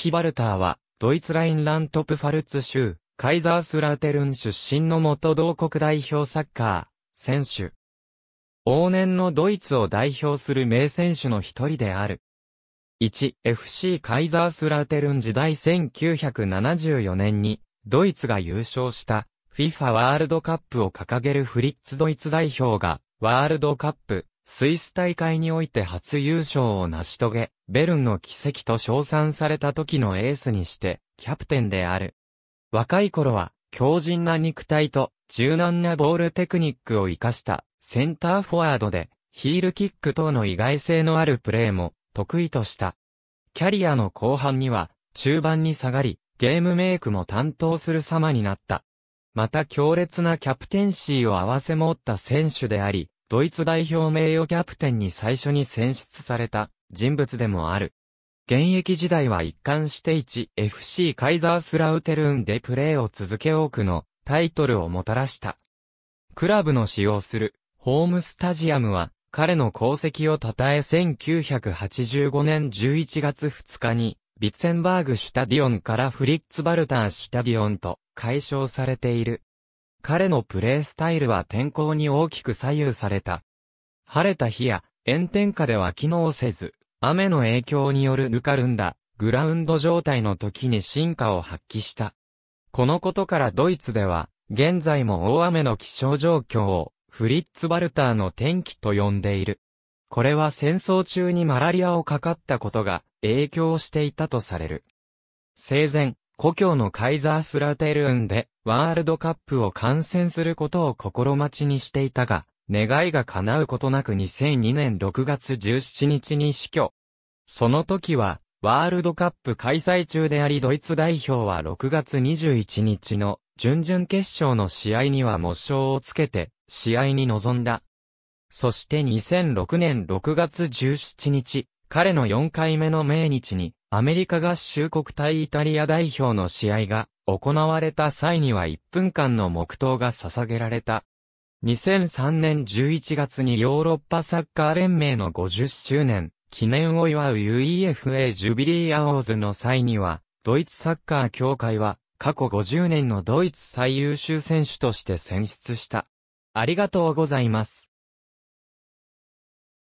ヒバルターは、ドイツラインラントプファルツ州、カイザースラウテルン出身の元同国代表サッカー、選手。往年のドイツを代表する名選手の一人である。1、FC カイザースラウテルン時代1974年に、ドイツが優勝した、FIFA ワールドカップを掲げるフリッツドイツ代表が、ワールドカップ、スイス大会において初優勝を成し遂げ、ベルンの奇跡と称賛された時のエースにして、キャプテンである。若い頃は、強靭な肉体と、柔軟なボールテクニックを活かした、センターフォワードで、ヒールキック等の意外性のあるプレーも、得意とした。キャリアの後半には、中盤に下がり、ゲームメイクも担当する様になった。また強烈なキャプテンシーを合わせ持った選手であり、ドイツ代表名誉キャプテンに最初に選出された人物でもある。現役時代は一貫して 1FC カイザースラウテルンでプレーを続け多くのタイトルをもたらした。クラブの使用するホームスタジアムは彼の功績を称え1985年11月2日にビッツェンバーグシュタディオンからフリッツ・バルターシュタディオンと解消されている。彼のプレースタイルは天候に大きく左右された。晴れた日や炎天下では機能せず、雨の影響によるぬかるんだグラウンド状態の時に進化を発揮した。このことからドイツでは、現在も大雨の気象状況をフリッツ・バルターの天気と呼んでいる。これは戦争中にマラリアをかかったことが影響していたとされる。生前、故郷のカイザースラテルンでワールドカップを観戦することを心待ちにしていたが、願いが叶うことなく2002年6月17日に死去。その時は、ワールドカップ開催中でありドイツ代表は6月21日の準々決勝の試合には模章をつけて試合に臨んだ。そして2006年6月17日、彼の4回目の命日にアメリカ合衆国対イタリア代表の試合が行われた際には1分間の黙祷が捧げられた。2003年11月にヨーロッパサッカー連盟の50周年記念を祝う UEFA ジュビリーアオーズの際には、ドイツサッカー協会は過去50年のドイツ最優秀選手として選出した。ありがとうございます。